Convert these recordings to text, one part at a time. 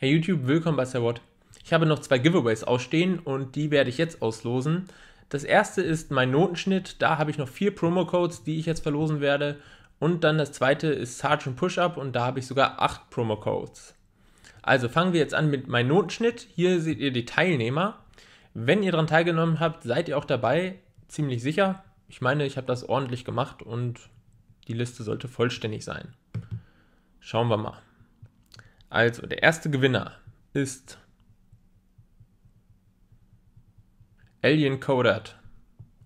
Hey YouTube, willkommen bei SirWatt. Ich habe noch zwei Giveaways ausstehen und die werde ich jetzt auslosen. Das erste ist mein Notenschnitt, da habe ich noch vier Promo-Codes, die ich jetzt verlosen werde. Und dann das zweite ist Sergeant Push-Up und da habe ich sogar acht Promo-Codes. Also fangen wir jetzt an mit meinem Notenschnitt. Hier seht ihr die Teilnehmer. Wenn ihr daran teilgenommen habt, seid ihr auch dabei, ziemlich sicher. Ich meine, ich habe das ordentlich gemacht und die Liste sollte vollständig sein. Schauen wir mal. Also, der erste Gewinner ist Alien Codert.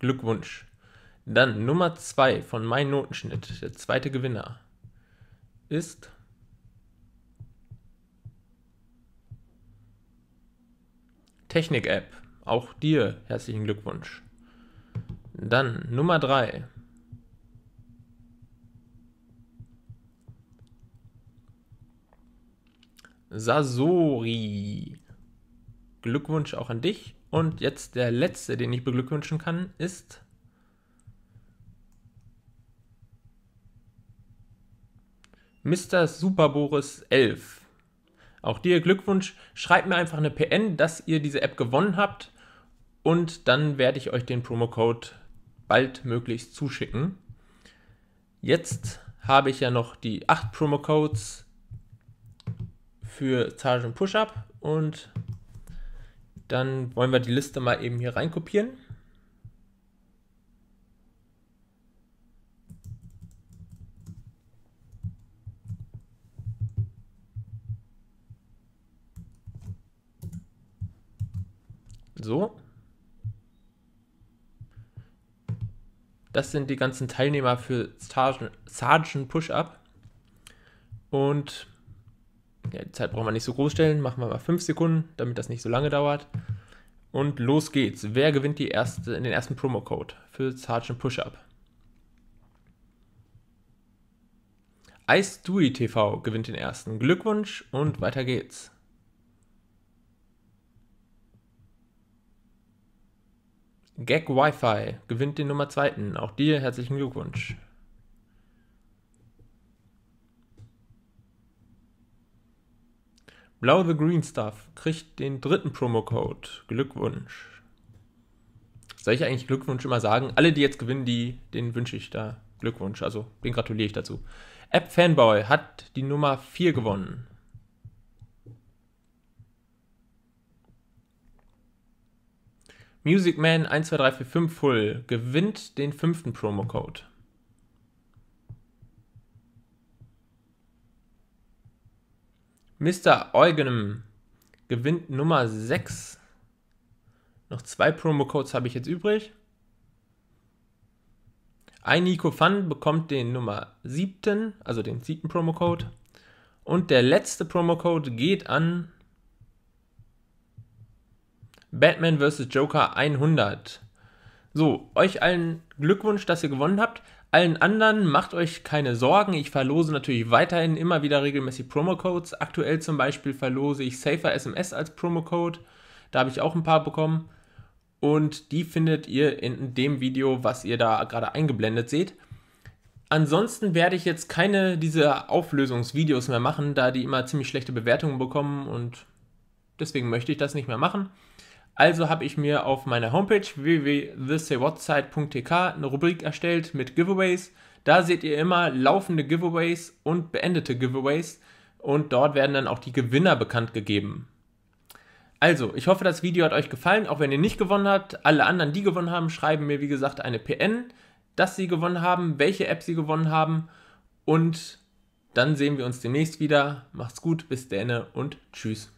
Glückwunsch. Dann Nummer 2 von Mein Notenschnitt, der zweite Gewinner, ist Technik-App. Auch dir herzlichen Glückwunsch. Dann Nummer 3 Sasori. Glückwunsch auch an dich. Und jetzt der letzte, den ich beglückwünschen kann, ist. Mr. Super Boris 11. Auch dir Glückwunsch. Schreibt mir einfach eine PN, dass ihr diese App gewonnen habt. Und dann werde ich euch den Promocode baldmöglichst zuschicken. Jetzt habe ich ja noch die 8 Promocodes für Sergeant Push-Up und dann wollen wir die Liste mal eben hier reinkopieren. So. Das sind die ganzen Teilnehmer für Sergeant Push-Up. Und ja, die Zeit brauchen wir nicht so groß stellen, machen wir mal 5 Sekunden, damit das nicht so lange dauert. Und los geht's. Wer gewinnt die erste, den ersten Promo-Code für Sergeant Push-Up? Ice TV gewinnt den ersten. Glückwunsch und weiter geht's. Gag Wi-Fi gewinnt den Nummer zweiten. Auch dir herzlichen Glückwunsch. Blau The Green Stuff kriegt den dritten Promo-Code. Glückwunsch. Soll ich eigentlich Glückwunsch immer sagen? Alle, die jetzt gewinnen, die, denen wünsche ich da Glückwunsch. Also, den gratuliere ich dazu. App Fanboy hat die Nummer 4 gewonnen. Music Man 12345 Full gewinnt den fünften Promo-Code. Mr. Eugenem gewinnt Nummer 6. Noch zwei Promo-Codes habe ich jetzt übrig. Ein Nico Fun bekommt den Nummer 7, also den 7. Promo-Code. Und der letzte Promo-Code geht an Batman vs. Joker 100. So, euch allen Glückwunsch, dass ihr gewonnen habt. Allen anderen macht euch keine Sorgen. Ich verlose natürlich weiterhin immer wieder regelmäßig Promocodes. Aktuell zum Beispiel verlose ich Safer SMS als Promocode. Da habe ich auch ein paar bekommen. Und die findet ihr in dem Video, was ihr da gerade eingeblendet seht. Ansonsten werde ich jetzt keine dieser Auflösungsvideos mehr machen, da die immer ziemlich schlechte Bewertungen bekommen und deswegen möchte ich das nicht mehr machen. Also habe ich mir auf meiner Homepage www.thesaywatsite.tk eine Rubrik erstellt mit Giveaways. Da seht ihr immer laufende Giveaways und beendete Giveaways und dort werden dann auch die Gewinner bekannt gegeben. Also, ich hoffe, das Video hat euch gefallen, auch wenn ihr nicht gewonnen habt. Alle anderen, die gewonnen haben, schreiben mir, wie gesagt, eine PN, dass sie gewonnen haben, welche App sie gewonnen haben. Und dann sehen wir uns demnächst wieder. Macht's gut, bis dann und tschüss.